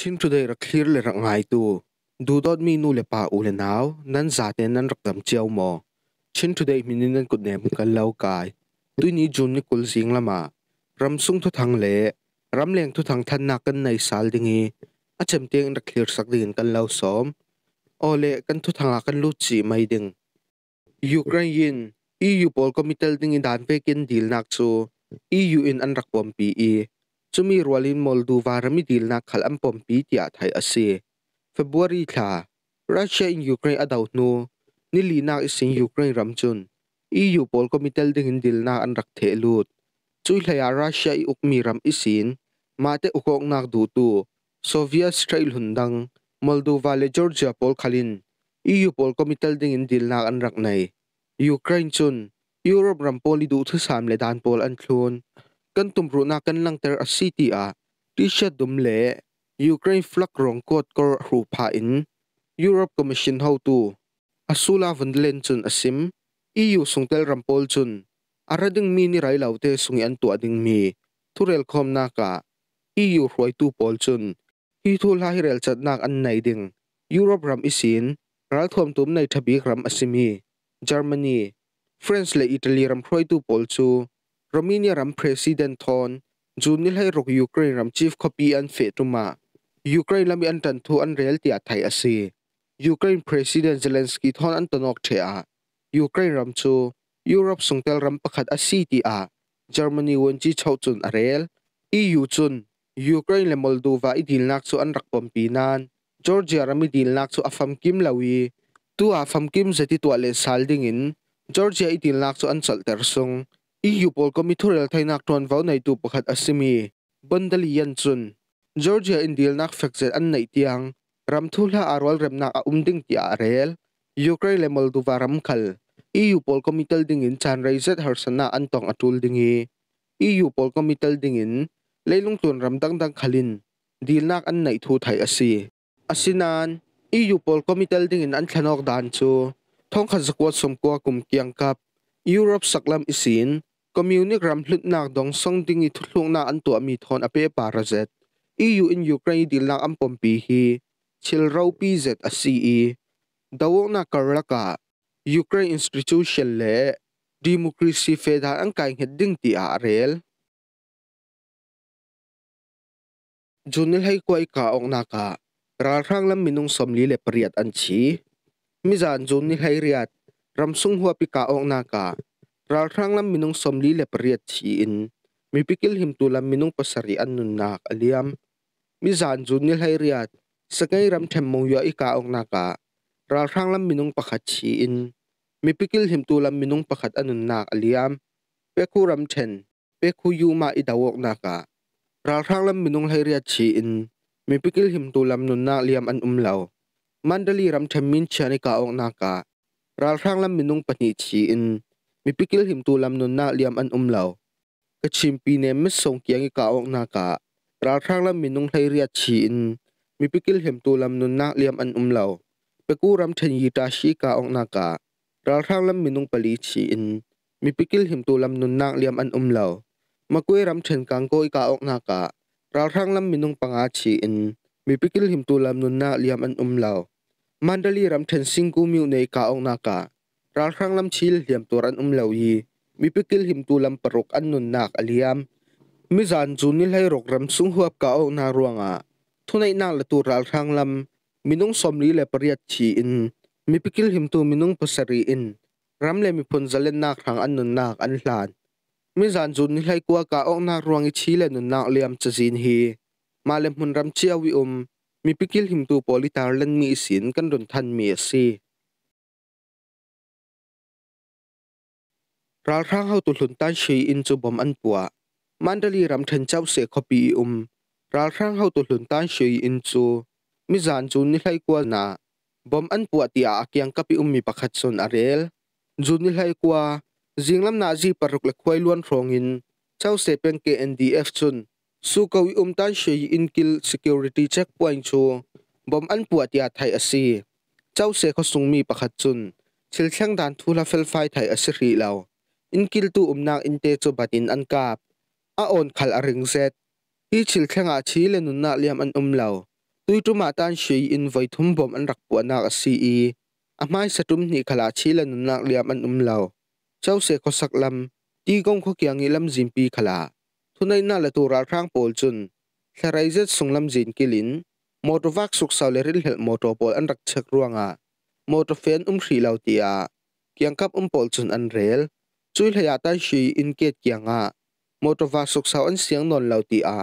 ชิมทุเดรักคลีร์เลรักไงตูดูดอดมีนูเลป่าอูเลนาว นั้นซาเตนั้นรักดำเจียวมอชินทุเดมินินันกุดเนมกันเล่ากายตุนี้จุนนี่กุลสิงละมารำซุงทุทังเละรำเลียงทุทังทันนักกันในสาลดิงีอาจำเตียงรักคลีร์สักดินกันเล่าซ้อมโอเละกันทุทังอากันลุจีไม่ดึงยูเครนยิน EU ปอลก็มิเตลดิงีดานเฟกินดีลนักซู EU อินอันรักบอมปีอีจุมีรัลินมอลดูวารมิดิลนาคัลอัมปอมปีติอาไทยอาเซเฟบรุีคารัสเซียอินยูเครนอดาวนูนิลีนาอิสิงยูเครนรัมจุนอียูโปลก็มิเตลดึงดิลนาอันรักเทลูดช่วยเหลือรัสเซียอุกมีรัมอิสินมาเตอุกอกนักดูตูโซเวียสไตรลหุ่นดังมอลดูวาเลจอร์เจียโปลคาลินอียูโปลก็มิเตลดึงดิลนาอันรักในยูเครนจุนยุโรปรัมโปลิดูทุสามเลดานโปลอันคลูนกันตุมรุนักันลังเตอร์อสซิต้อาที่ันดุมเล่ยูเครนฟลักรองกอดกอร์รูพาอินยูโรปคอมมิชชั่นเฮาตูอาสุลาวันเลนจุนอาซิมอียูสงเตลรัมพอลจุนอาระดึงมีนิไรเหล่าเตสุงยันตัวดึงมีทุเรลคอมนากาอียูรวยตูพอลจุนฮีทูลาฮิเรลจัดนักอันไหนดึงยุโรปรัมอิสินรัฐทอมตุมในทบีรัมอาซิมีเยอรมนีัฟรนซ์และอิตาลีรัมรอยตูพอลจูรมีเนีรัมประธานทอนจูนิลให้รกยูเครนรัมชีฟคอปีอันเฟตุมายูเครนลำมีอันตันทูอันเรียลตีาไทยอซียูเครนประธานเซเลนสกีทอนอันตนอกเทียยูเครนรัมชูยุโรปส่งเตลรัมประคัดอาีัตีอาเยอรมนีวันจีชาวจุนอเรีลอียูจุนยูเครนและมอลโดวาอีดีลนักสูอันรักปมปีนันจอร์เจียรัมอีดีลนักสูอัฟมกิมลาวีตัวอัฟมกิมจะติตัวเลสัลดิงินจอร์เจียอีดีลนักสูอันสัลเตอร์ซง EU Pol Committee Thainak Tuan Vau Nai Tu Pakhat Asimi Bondali Yan Chun Georgia Indil Nak Factor An Nai Tiang Ramthula Arwal Remna A Umding Tia Arel Ukraine Lemal Tu Varam Khal EU Pol Committee Dingin Chan Raised Harsana Antong Atul Dingi EU Pol Committee Dingin Leilung Tun Ramdang Dang Khalin Dilnak An Nai Thu Thai Asi Asinan EU Pol Committee Dingin An Thanok Dan Chu Thong Khazakwa Somkwa Kum Kiang Kap Europe Saklam Isin communic ram hlut nak dong song ding i thulung na an tu mi thon ape parazet EU in Ukraine dil nak am pompi hi chil rau PZ a CE dawok na karlaka Ukraine institution le democracy fedha an kai nghet ding ti a rel junil hai kwai ka ong na ka ral rang lam minung somli le pariat an chi mi zan junil hai riat ramsung huapi ka ong na ka Ral rang lam minung somli le pariat chiin. Mi pikil him tulam minung pasarian nun nak aliam. Mi zan zun nil hai riat. Sakay ram tem mong yo ika ong naka. Ral rang lam minung pakat chiin. Mi pikil him tulam minung pakat anun nak aliam. Peku ram ten. Peku yuma idawok naka. Ral rang lam minung hai riat chiin. Mi pikil him tulam nun nak liam an umlaw. Mandali ram tem min chani ka ong naka. Ral rang lam minung pani chiin. mipikil him tulam nun na liam an umlaw. Kachimpi ne mis song kiang ikawang naka. Ratrang lam minung thay riat chiin. Mipikil him tulam nun na liam an umlaw. Pekuram ten yita shi kaong naka. Ratrang lam minung pali chiin. Mipikil him tulam nun na liam an umlaw. Makuiram ten kangko ikaong naka. Ratrang lam minung panga chiin. Mipikil him tulam nun na liam an umlaw. Mandali ram ten singku miu ne kaong naka. รัลครั้งลำชิลเหียมตัวรันอุ้มเหลวีมีพิกิลหิมตัวลำปรกอันนุนนักอเลียมมิจานจูนิลให้รกรำสุงหัวก้าวนารวงอ่ะทุนัยนาละตัวรัลครั้งลำมินุงสมลีและปริยัตชีอินมีพิกิลหิมตัวมินุงปัสรีอินรำเลมีพนจะเล่นนักครั้งอันนุนนักอันหลานมิจานจูนิลให้กัวก้าวนารวงอิชีและนุนนักเลียมจะจีนฮีมาเลมุนรำเชียววิอมมีพิกิลหิมตัวปอลิตาเล่นมีสินกันดนทันมีสีรัลรังเขาตุลุนตันชีอินจูบอมอันปัวมันดลีรำเทนเจ้าเสกขบีอุมรัลรังเขาตุลุนตันชีอินจูมิจานจูนิไลกัวนาบอมอันปัวตียาอัยังกับอุมมีปักัดสนอารลจูนิไลกัวจิงลำนาจีปรุกเล็กควายล้วนรองอินเจ้าเสเป็นเกเอ็นดีเอฟจุนสู้กวิอุมตันชีอินกิลกิลริตี้เช็คพอยน์จูบอมอันปัวตียาไทยอสีเจ้าเสกเขาส่งมีปักัดจุนเชิลเชียงดานทูลาเฟลไฟไทยอสิรีเรา inkil tu umnak inte chu batin an kap a on khal a ring zet hi chil thlanga chi le nun na liam an um lo tui tuma tan shi in voi thum bom an rak pu na ka si i a mai sa tum ni khala chi le nun na liam an um lo chau se ko sak lam ti gong kho kyang i lam jim pi khala thunai na la tu ra thang pol chun tharai zet sung lam jin kilin motovak suk saw le ril hel motopol an rak chhak ruanga motofen um khri lo tia kyang kap um pol chun an rel จุยเลีาตาชีอินเกตียงอ่ะมอเตอร์วาสุกสาวอันเสียงนนลาาตีอ่ะ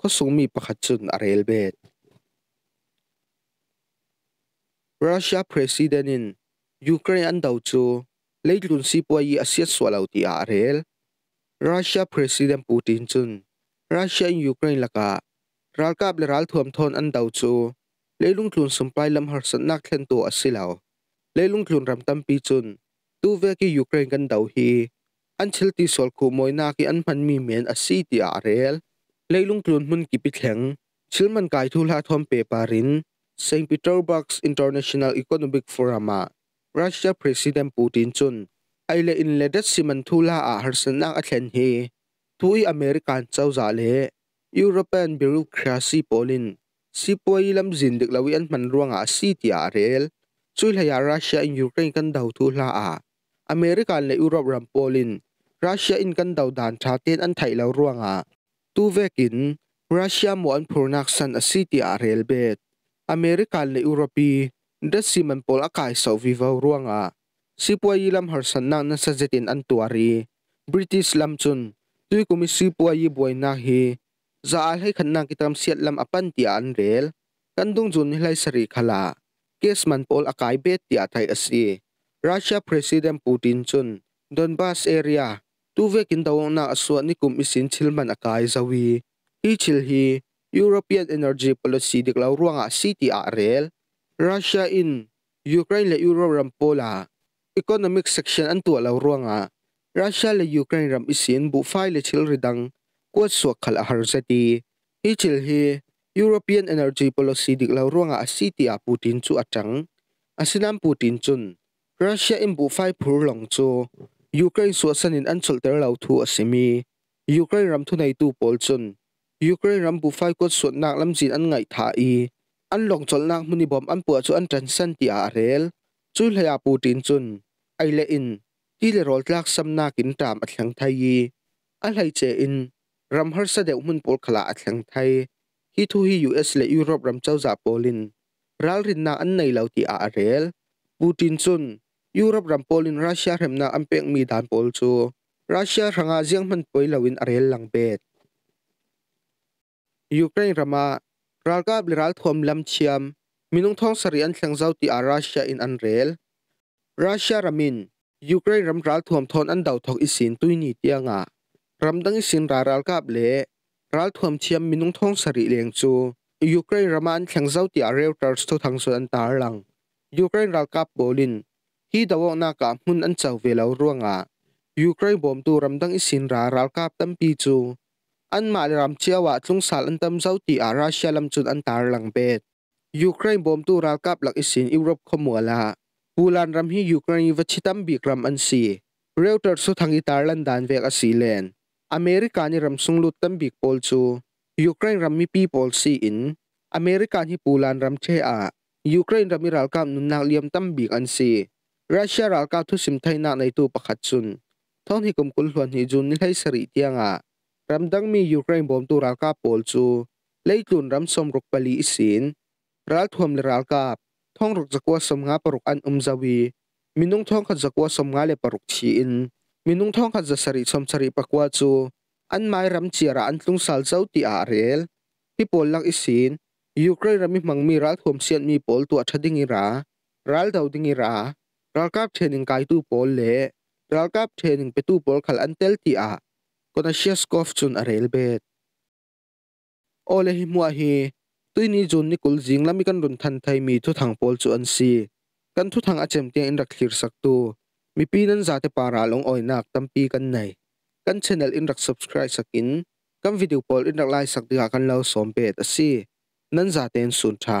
ก็สงมีประคัดจุนอเรลเบดรัสเซียประธานาธิบดียูเครนดาวจูเลดยลุนซีปวยอาเซียสวลาวตีอาเรลรัสเซียประธานาธิบดีปูตินจุนรัสเซียยูเครนลักะรัลกาบลรัลทวมทนอันดาวจูเลลุยงลุนสมปลายลำหัสนักเลนตัวอาศิลาวเลลุยงลุนรำตั้มปีจุนตูเวกียูเครนกันดาวฮีอันเชลตีสอลคูมอยนาคีอันพันมีเมนอสซีติอาเรลเลยลุงกลุนมุนกิปิแข็งชิลมันกายทูลาทอมเปปารินเซนต์ปีเตอร์บักส์อินเตอร์เนชั่นแนลอีโคโนมิกฟอรัมรัสเซียประธานาธิบดีปูตินจุนไอเลอินเลดัสซิมันทูลาอาฮาร์สนักอัลนฮีทุยอเมริกันเจ้าจ่าเลยุโรปนบิวุคราซีโปลินสิปวยลำจินดึกลาวิอันมันร่วงอาซีติอาเรลช่วยให้รัสเซียอินยูเครนกันดาวทูลาอาอเมริกันและยุโรปรัมโปลินรัสเซียอินกันดาวดานชาเตนอันไทยแล้วร่วงอ่ะตูเวกินรัสเซียมวนพูนักสันอสิติอาเรลเบตอเมริกันและยุโรปีดัซิมันโอลอากายสาววิวาร่วงอ่ะสิปวยิลำหรสันนังนัสเจตินอันตัวรีบริติสลำจุนตุยคุมิสิปวยิบวยนาฮีจะอาให้ขันนงกิตามเสียดลำอปันติอันเรลกันดุงจุนไลสรีขลาเกสมันโอลอากายเบตติอาไทยอสี Russia President Putin chun Donbas area tu vekin dawna aswa ni kum isin chilman akai zawi hi chil hi European Energy Policy diklaw ruanga city a rel Russia in Ukraine le Euro rampola economic section antu law ruanga Russia le Ukraine ram isin bu file chil ridang kwa suwa kal aharzati. Hichil hi, European Energy Policy diklaw ruang a CTA Putin cu atang. Asinam Putin cun. รัสเซียอิมบุไฟพู้หลงจูยูเครนสวดสนินอันสุดเตอร์เล่าทูอสิมียูเครนรำทุนในตูปอลจุนยูเครนรำบุไฟกดสวดนักลำจีนอันไงท่าอีอันหลงจลนักมุนิบอมอันปวดจูอันจันสันติอาเรลจูเลียปูตินจุนไอเลอินที่เลรอลลักสำนักินตามอัตลังไทยีอันไหเจอินรำฮาร์สเดวมุนปอลขลาอัตลังไทยฮิทูฮียูเอสและยุโรปรำเจ้าจาโอลินรัลรินนาอันในเล่ที่อาเรลปูตินจุนยุโรปรัมโพลินรัสเซียเรมนาอันเป็นมีดานโพลชูรัสเซียรังอาเซียงมันป่วยลาวินอเรลลังเบดยูเครนรามารัลกาบริรัลทอมลัมเชียมมินุงทองสรีอันแข่งเจ้าที่อารัสเซียอินอันเรลรัสเซียรามินยูเครนรัมรัลทอมทอนอันดาวทอกอิสินตุยนีเตียงะรัมดังอิสินรารัลกาบเลรัลทอมเชียมมินุงทองสรีเลียงจูยูเครนรามาอันแข่งเจ้าที่อาเรลทัสโุทังส่วนอันตาลังยูเครนรัลกาบโบลินฮีดาวนาคามุนอันเจ้าเวลาร่วงอ่ะยูเครนบอมตัวรำดังอิสินรารัลกาบตั้มปีจู อันมาลรำเชียวาจงสารอันตั้มเซาตีอาราเชียลำจุดอันตารหลังเบดยูเครนบอมตัวรัลกาบหลักอิสินยุโรปขมัวละบูลานรำฮียูเครนวัชิตัมบีกรำอันซีเรอเตอร์สุทังอิตาลันดานเวกอสีเลนอเมริกานี่รำสุงลุดตั้มบีกปอลจูยูเครนรำมีปีปอลซีอินอเมริกานี่ปูลานรำเชอายูเครนรำมีรัลกาบนุนนักเลียมตั้มบีกอันซีรัสเซียรัลกาทุสิมไทยนาในตัวประคัตซุนท่อนที่กมกุลหวนฮิจุนนิไลสริเตียงอ่ะรัมดังมียูเครนบอมตัวรัลกาโปลซูไล่จุนรัมสมรุกปลีอิสินรัลทวมเลรัลกาท่องรุกจักวสมงาปรุกอันอุมจาวีมินุงท่องขัดจักวสมงาเลปรุกชีอินมินุงท่องขัดจัสริสมสริปกวาจูอันไม่รัมเชียระอันตุงสาลเจ้าตีอาเรลที่ปอลลักอิสินยูเครนรัมมีมังมีรัลทวมเซียนมีปอลตัวชดิงิรารัลดาวดิงิรารัลกับเทนิงกายตู้ปอลเล่รัลกับเทนิงไปตู้ปอลขลอันเตลตีอาก็น่าเชื่อสกอฟจุนอะเรลเบดโอเลหิมัวฮีตุยนี้จุนนี่กุลจิงลามิกันรุนทันไทยมีทุทางปอลจุนซีกันทุทางอาเจมเตียอินรักคลีร์สักตัวมีปีนั้นจาเทปาราลงอ่อยนักตั้มปีกันไหนกันชแนลอินรักสับส c r i b สักอินกันวิดีโอปอลอินรักไลค์สักเดียกันเราสมเบ็ดอซีนั้นจาเตนสุนทา